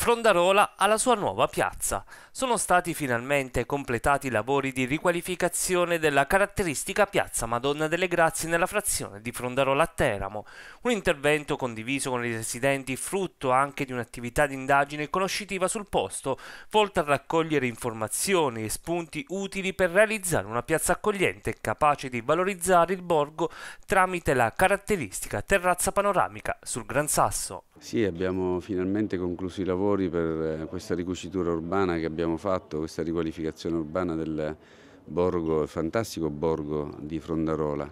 Frondarola alla sua nuova piazza. Sono stati finalmente completati i lavori di riqualificazione della caratteristica piazza Madonna delle Grazie nella frazione di Frondarola a Teramo, un intervento condiviso con i residenti frutto anche di un'attività di indagine conoscitiva sul posto, volta a raccogliere informazioni e spunti utili per realizzare una piazza accogliente capace di valorizzare il borgo tramite la caratteristica terrazza panoramica sul Gran Sasso. Sì, abbiamo finalmente concluso i lavori lavori per eh, questa ricucitura urbana che abbiamo fatto, questa riqualificazione urbana del borgo, il fantastico borgo di Frondarola.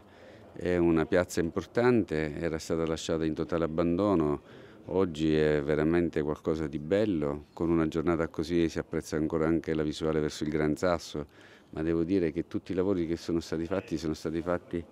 È una piazza importante, era stata lasciata in totale abbandono, oggi è veramente qualcosa di bello, con una giornata così si apprezza ancora anche la visuale verso il Gran Sasso, ma devo dire che tutti i lavori che sono stati fatti sono stati fatti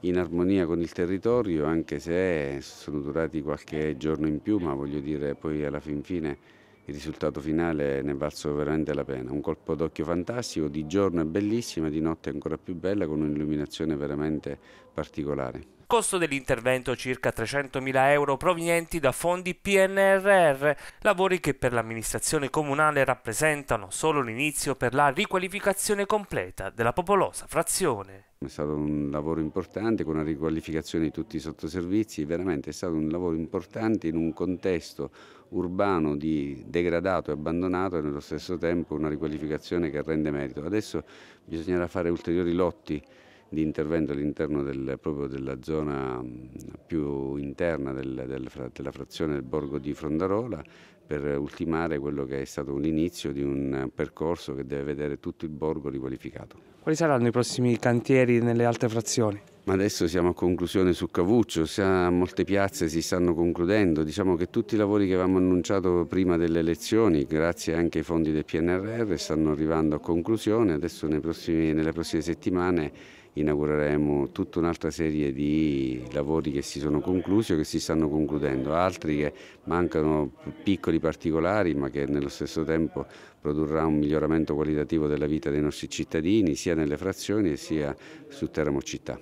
in armonia con il territorio, anche se sono durati qualche giorno in più, ma voglio dire poi alla fin fine il risultato finale ne è valso veramente la pena. Un colpo d'occhio fantastico, di giorno è bellissima, di notte è ancora più bella con un'illuminazione veramente particolare costo dell'intervento circa 300.000 euro provenienti da fondi PNRR, lavori che per l'amministrazione comunale rappresentano solo l'inizio per la riqualificazione completa della popolosa frazione. È stato un lavoro importante con la riqualificazione di tutti i sottoservizi, veramente è stato un lavoro importante in un contesto urbano di degradato e abbandonato e nello stesso tempo una riqualificazione che rende merito. Adesso bisognerà fare ulteriori lotti di intervento all'interno del, proprio della zona più interna del, del, della frazione del borgo di Frondarola per ultimare quello che è stato un inizio di un percorso che deve vedere tutto il borgo riqualificato. Quali saranno i prossimi cantieri nelle altre frazioni? ma adesso siamo a conclusione su Cavuccio, sa, molte piazze si stanno concludendo, diciamo che tutti i lavori che avevamo annunciato prima delle elezioni, grazie anche ai fondi del PNRR, stanno arrivando a conclusione, adesso prossimi, nelle prossime settimane inaugureremo tutta un'altra serie di lavori che si sono conclusi o che si stanno concludendo, altri che mancano piccoli particolari ma che nello stesso tempo produrrà un miglioramento qualitativo della vita dei nostri cittadini sia nelle frazioni sia su Teramo città.